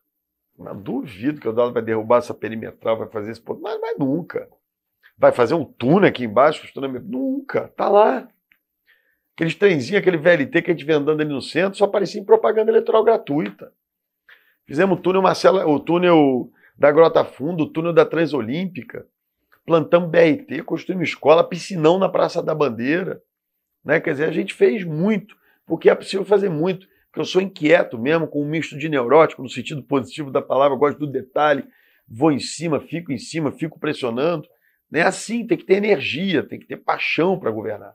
Mas duvido que o Dado vai derrubar essa perimetral, vai fazer esse ponto. Mas, mas nunca. Vai fazer um túnel aqui embaixo, Nunca. Tá lá. Aqueles trenzinhos, aquele VLT que a gente vem andando ali no centro, só parecia em propaganda eleitoral gratuita. Fizemos o túnel Marcelo o túnel da Grota Fundo, o túnel da Transolímpica, plantamos BRT, construímos escola, piscinão na Praça da Bandeira. Né? Quer dizer, a gente fez muito, porque é possível fazer muito. Porque eu sou inquieto mesmo, com um misto de neurótico, no sentido positivo da palavra, gosto do detalhe, vou em cima, fico em cima, fico pressionando. Não é assim, tem que ter energia, tem que ter paixão para governar.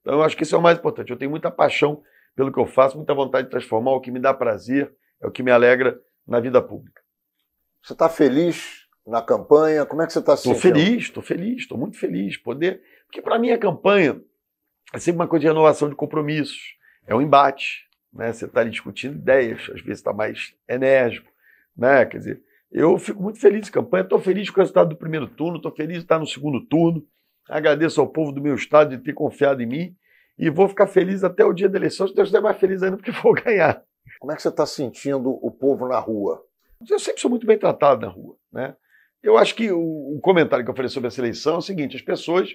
Então eu acho que isso é o mais importante. Eu tenho muita paixão pelo que eu faço, muita vontade de transformar, o que me dá prazer, é o que me alegra na vida pública. Você está feliz na campanha? Como é que você está se Estou feliz, estou feliz, estou muito feliz. Poder. Porque para mim a campanha é sempre uma coisa de renovação de compromissos, é um embate. Né? Você está ali discutindo ideias, às vezes está mais enérgico. Né? Quer dizer, eu fico muito feliz de campanha, estou feliz com o resultado do primeiro turno, estou feliz de estar no segundo turno. Agradeço ao povo do meu estado de ter confiado em mim e vou ficar feliz até o dia da eleição, se Deus estiver é mais feliz ainda, porque vou ganhar. Como é que você está sentindo o povo na rua? Eu sempre sou muito bem tratado na rua. Né? Eu acho que o, o comentário que eu falei sobre essa eleição é o seguinte: as pessoas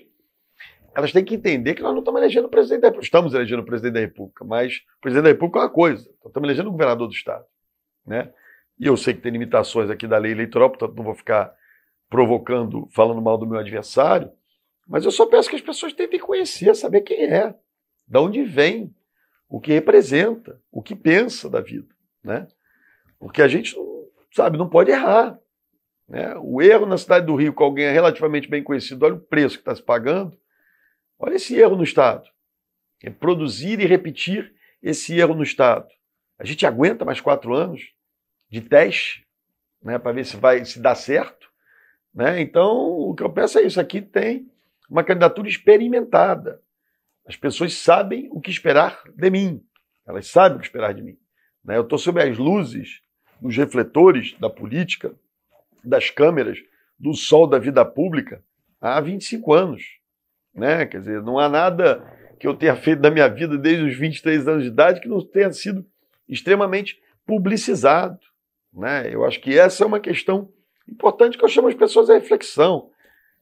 elas têm que entender que nós não estamos elegendo o presidente da República. Estamos elegendo o presidente da República, mas o presidente da República é uma coisa. Então, estamos elegendo o governador do Estado. Né? E eu sei que tem limitações aqui da lei eleitoral, portanto não vou ficar provocando, falando mal do meu adversário, mas eu só peço que as pessoas tentem conhecer, saber quem é, de onde vem, o que representa, o que pensa da vida. Né? Porque a gente, sabe, não pode errar. Né? O erro na cidade do Rio, com alguém é relativamente bem conhecido, olha o preço que está se pagando, Olha esse erro no Estado. É produzir e repetir esse erro no Estado. A gente aguenta mais quatro anos de teste né, para ver se vai se dá certo. Né? Então, o que eu peço é isso. Aqui tem uma candidatura experimentada. As pessoas sabem o que esperar de mim. Elas sabem o que esperar de mim. Né? Eu estou sob as luzes dos refletores da política, das câmeras, do sol da vida pública há 25 anos. Né? Quer dizer, não há nada que eu tenha feito da minha vida desde os 23 anos de idade que não tenha sido extremamente publicizado. Né? Eu acho que essa é uma questão importante que eu chamo as pessoas à reflexão.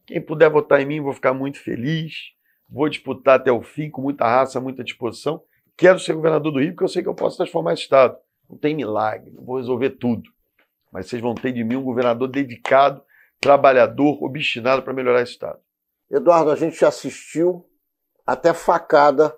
Quem puder votar em mim, vou ficar muito feliz. Vou disputar até o fim, com muita raça, muita disposição. Quero ser governador do Rio, porque eu sei que eu posso transformar esse Estado. Não tem milagre, não vou resolver tudo. Mas vocês vão ter de mim um governador dedicado, trabalhador, obstinado para melhorar esse Estado. Eduardo, a gente assistiu até facada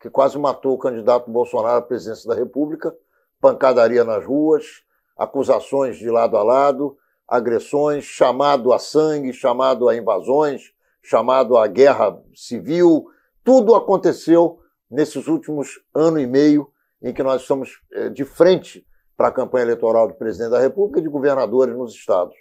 que quase matou o candidato Bolsonaro à presidência da República, pancadaria nas ruas, acusações de lado a lado, agressões, chamado a sangue, chamado a invasões, chamado a guerra civil. Tudo aconteceu nesses últimos ano e meio em que nós estamos eh, de frente para a campanha eleitoral de presidente da República e de governadores nos estados.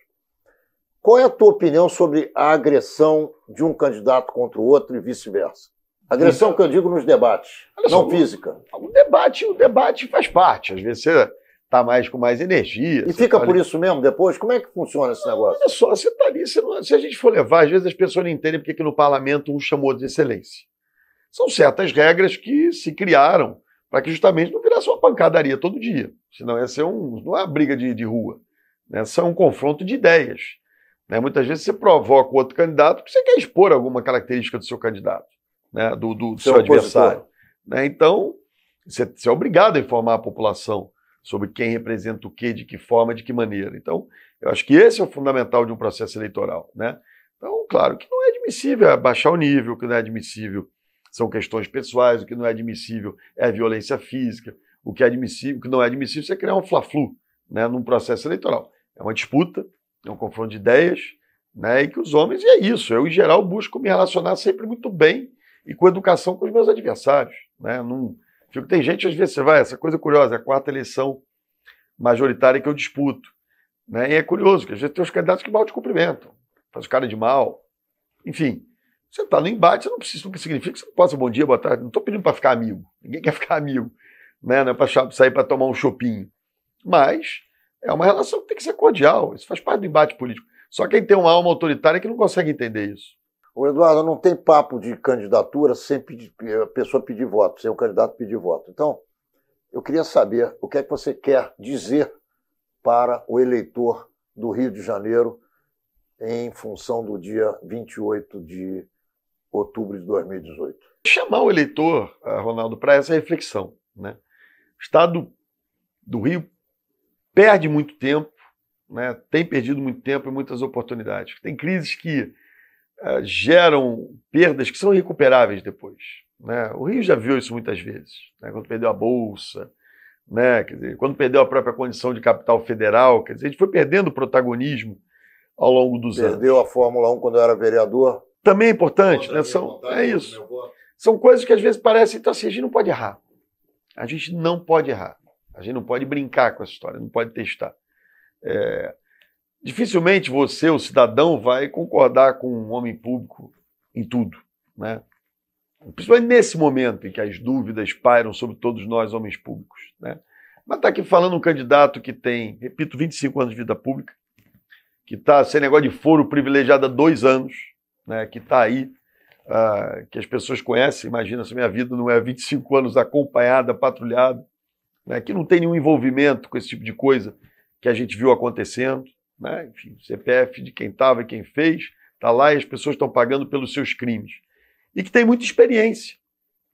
Qual é a tua opinião sobre a agressão de um candidato contra o outro e vice-versa? Agressão que eu digo nos debates, Olha não só, física. O debate, o debate faz parte. Às vezes você está mais com mais energia. E fica tá por ali... isso mesmo depois? Como é que funciona esse negócio? Olha só, você está ali, você não... se a gente for levar, às vezes as pessoas não entendem porque aqui no parlamento um chamou de excelência. São certas regras que se criaram para que justamente não virasse uma pancadaria todo dia. Senão ia ser um, não é uma briga de, de rua. Né? São um confronto de ideias. Né? Muitas vezes você provoca o outro candidato porque você quer expor alguma característica do seu candidato, né? do, do, do seu, seu adversário. Né? Então, você, você é obrigado a informar a população sobre quem representa o quê, de que forma, de que maneira. Então, eu acho que esse é o fundamental de um processo eleitoral. Né? Então, claro que não é admissível abaixar baixar o nível, o que não é admissível são questões pessoais, o que não é admissível é violência física, o que é admissível, o que não é admissível é criar um fla-flu né, num processo eleitoral. É uma disputa, é um confronto de ideias, né? E que os homens, e é isso, eu em geral busco me relacionar sempre muito bem e com educação com os meus adversários, né? Não, fico, tem gente, às vezes, você vai, essa coisa curiosa, é a quarta eleição majoritária que eu disputo, né? E é curioso, que às vezes tem os candidatos que mal te cumprimentam, faz cara de mal, enfim. Você está no embate, você não precisa, que significa que você não possa bom dia, boa tarde, não estou pedindo para ficar amigo, ninguém quer ficar amigo, né? Não é para sair para tomar um chopinho. Mas é uma relação que tem que ser cordial. Isso faz parte do embate político. Só quem tem uma alma autoritária é que não consegue entender isso. O Eduardo, não tem papo de candidatura sem pedir, a pessoa pedir voto, sem o candidato pedir voto. Então, eu queria saber o que é que você quer dizer para o eleitor do Rio de Janeiro em função do dia 28 de outubro de 2018. Chamar o eleitor, eh, Ronaldo, para essa reflexão. Né? O Estado do Rio perde muito tempo, né? tem perdido muito tempo e muitas oportunidades. Tem crises que uh, geram perdas que são irrecuperáveis depois. Né? O Rio já viu isso muitas vezes, né? quando perdeu a Bolsa, né? Dizer, quando perdeu a própria condição de capital federal, quer dizer, a gente foi perdendo protagonismo ao longo dos perdeu anos. Perdeu a Fórmula 1 quando eu era vereador. Também é importante, né? É são, é isso. São coisas que às vezes parecem, então assim, a gente não pode errar. A gente não pode errar. A gente não pode brincar com essa história, não pode testar. É, dificilmente você, o cidadão, vai concordar com um homem público em tudo, né? Principalmente nesse momento em que as dúvidas pairam sobre todos nós, homens públicos, né? Mas está aqui falando um candidato que tem, repito, 25 anos de vida pública, que está sem negócio de foro privilegiado há dois anos, né? que está aí, uh, que as pessoas conhecem, imagina se minha vida não é 25 anos acompanhada, patrulhada, né, que não tem nenhum envolvimento com esse tipo de coisa que a gente viu acontecendo. Né? Enfim, CPF de quem estava e quem fez, está lá e as pessoas estão pagando pelos seus crimes. E que tem muita experiência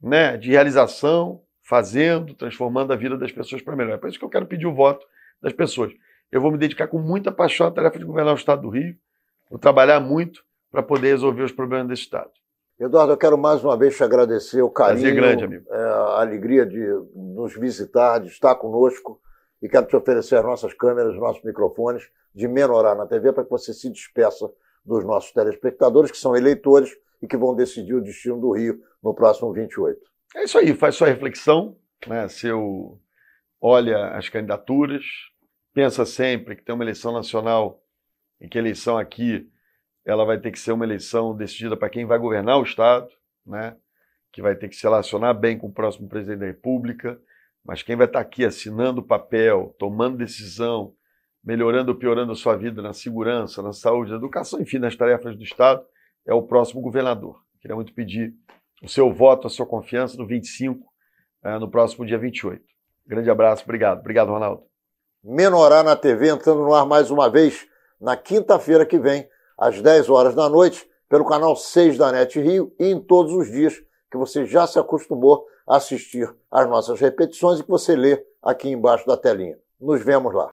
né, de realização, fazendo, transformando a vida das pessoas para melhor. É por isso que eu quero pedir o voto das pessoas. Eu vou me dedicar com muita paixão à tarefa de governar o Estado do Rio, vou trabalhar muito para poder resolver os problemas desse Estado. Eduardo, eu quero mais uma vez te agradecer o carinho, grande, é, a alegria de nos visitar, de estar conosco e quero te oferecer as nossas câmeras, nossos microfones de menorar na TV para que você se despeça dos nossos telespectadores, que são eleitores e que vão decidir o destino do Rio no próximo 28. É isso aí, faz sua reflexão, né? olha as candidaturas, pensa sempre que tem uma eleição nacional e que a eleição aqui ela vai ter que ser uma eleição decidida para quem vai governar o Estado, né? que vai ter que se relacionar bem com o próximo presidente da República, mas quem vai estar aqui assinando o papel, tomando decisão, melhorando ou piorando a sua vida na segurança, na saúde, na educação, enfim, nas tarefas do Estado, é o próximo governador. Queria muito pedir o seu voto, a sua confiança no 25, eh, no próximo dia 28. Grande abraço, obrigado. Obrigado, Ronaldo. Menorá na TV, entrando no ar mais uma vez na quinta-feira que vem às 10 horas da noite, pelo canal 6 da NET Rio e em todos os dias que você já se acostumou a assistir às nossas repetições e que você lê aqui embaixo da telinha. Nos vemos lá.